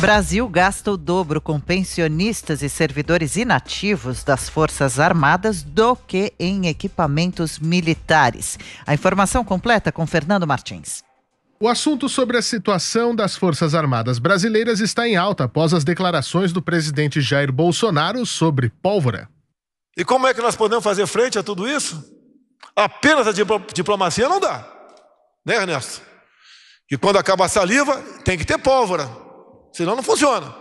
Brasil gasta o dobro com pensionistas e servidores inativos das Forças Armadas do que em equipamentos militares. A informação completa com Fernando Martins. O assunto sobre a situação das Forças Armadas brasileiras está em alta após as declarações do presidente Jair Bolsonaro sobre pólvora. E como é que nós podemos fazer frente a tudo isso? Apenas a diplomacia não dá, né, Ernesto? E quando acaba a saliva, tem que ter pólvora senão não funciona. Não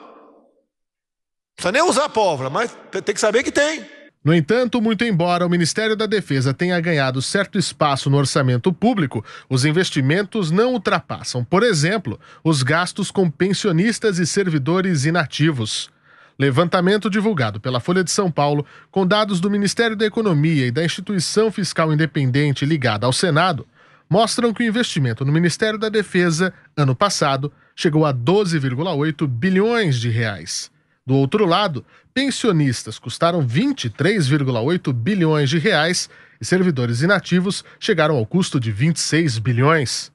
precisa nem usar a pólvora, mas tem que saber que tem. No entanto, muito embora o Ministério da Defesa tenha ganhado certo espaço no orçamento público, os investimentos não ultrapassam, por exemplo, os gastos com pensionistas e servidores inativos. Levantamento divulgado pela Folha de São Paulo, com dados do Ministério da Economia e da instituição fiscal independente ligada ao Senado, mostram que o investimento no Ministério da Defesa, ano passado, chegou a 12,8 bilhões de reais. Do outro lado, pensionistas custaram 23,8 bilhões de reais e servidores inativos chegaram ao custo de 26 bilhões.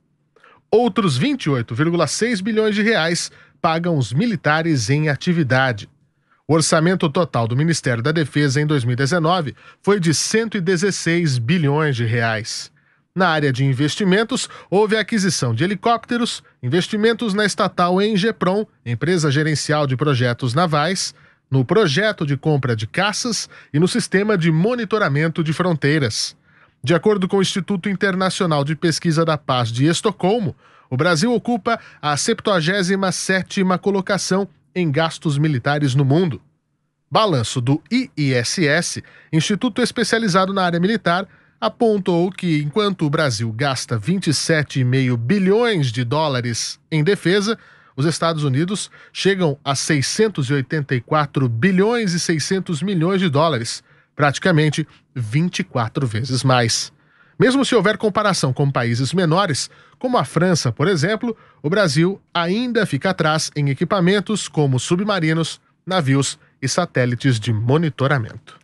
Outros 28,6 bilhões de reais pagam os militares em atividade. O orçamento total do Ministério da Defesa em 2019 foi de 116 bilhões de reais. Na área de investimentos, houve a aquisição de helicópteros, investimentos na estatal Engepron, empresa gerencial de projetos navais, no projeto de compra de caças e no sistema de monitoramento de fronteiras. De acordo com o Instituto Internacional de Pesquisa da Paz de Estocolmo, o Brasil ocupa a 77ª colocação em gastos militares no mundo. Balanço do IISS, Instituto Especializado na Área Militar, apontou que, enquanto o Brasil gasta 27,5 bilhões de dólares em defesa, os Estados Unidos chegam a 684 bilhões e 600 milhões de dólares, praticamente 24 vezes mais. Mesmo se houver comparação com países menores, como a França, por exemplo, o Brasil ainda fica atrás em equipamentos como submarinos, navios e satélites de monitoramento.